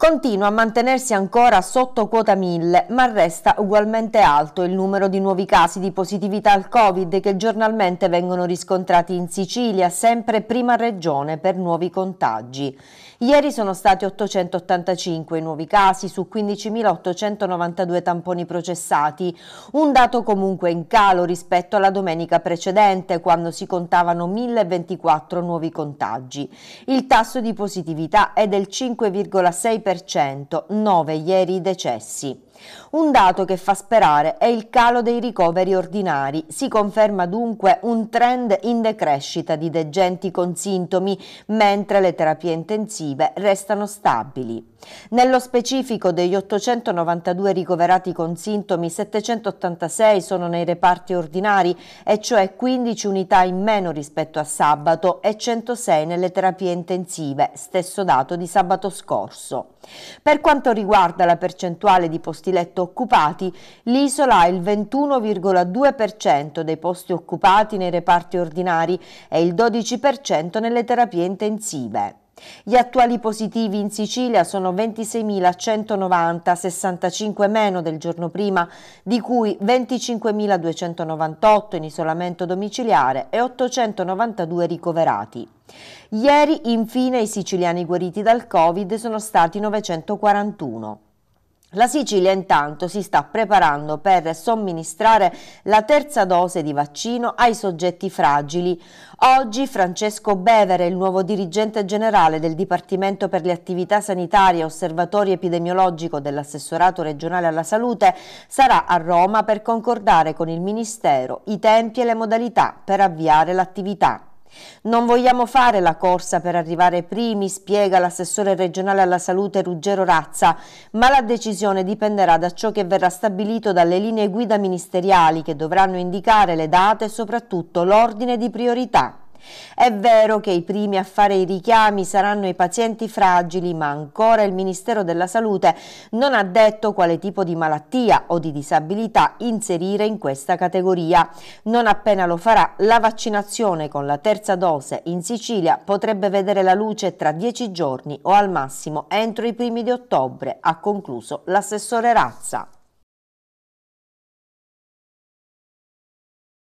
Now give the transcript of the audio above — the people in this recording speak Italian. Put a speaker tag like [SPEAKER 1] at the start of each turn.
[SPEAKER 1] Continua a mantenersi ancora sotto quota 1000, ma resta ugualmente alto il numero di nuovi casi di positività al Covid che giornalmente vengono riscontrati in Sicilia, sempre prima regione per nuovi contagi. Ieri sono stati 885 i nuovi casi su 15.892 tamponi processati, un dato comunque in calo rispetto alla domenica precedente quando si contavano 1.024 nuovi contagi. Il tasso di positività è del 5,6% 9 ieri i decessi. Un dato che fa sperare è il calo dei ricoveri ordinari. Si conferma dunque un trend in decrescita di degenti con sintomi, mentre le terapie intensive restano stabili. Nello specifico degli 892 ricoverati con sintomi, 786 sono nei reparti ordinari, e cioè 15 unità in meno rispetto a sabato e 106 nelle terapie intensive, stesso dato di sabato scorso. Per quanto riguarda la percentuale di positivi posti letto occupati, l'isola ha il 21,2% dei posti occupati nei reparti ordinari e il 12% nelle terapie intensive. Gli attuali positivi in Sicilia sono 26.190, 65 meno del giorno prima, di cui 25.298 in isolamento domiciliare e 892 ricoverati. Ieri infine i siciliani guariti dal Covid sono stati 941. La Sicilia intanto si sta preparando per somministrare la terza dose di vaccino ai soggetti fragili. Oggi Francesco Bevere, il nuovo dirigente generale del Dipartimento per le attività sanitarie e osservatorio epidemiologico dell'assessorato regionale alla salute, sarà a Roma per concordare con il Ministero i tempi e le modalità per avviare l'attività. Non vogliamo fare la corsa per arrivare primi, spiega l'assessore regionale alla salute Ruggero Razza, ma la decisione dipenderà da ciò che verrà stabilito dalle linee guida ministeriali che dovranno indicare le date e soprattutto l'ordine di priorità. È vero che i primi a fare i richiami saranno i pazienti fragili, ma ancora il Ministero della Salute non ha detto quale tipo di malattia o di disabilità inserire in questa categoria. Non appena lo farà, la vaccinazione con la terza dose in Sicilia potrebbe vedere la luce tra dieci giorni o al massimo entro i primi di ottobre, ha concluso l'assessore Razza.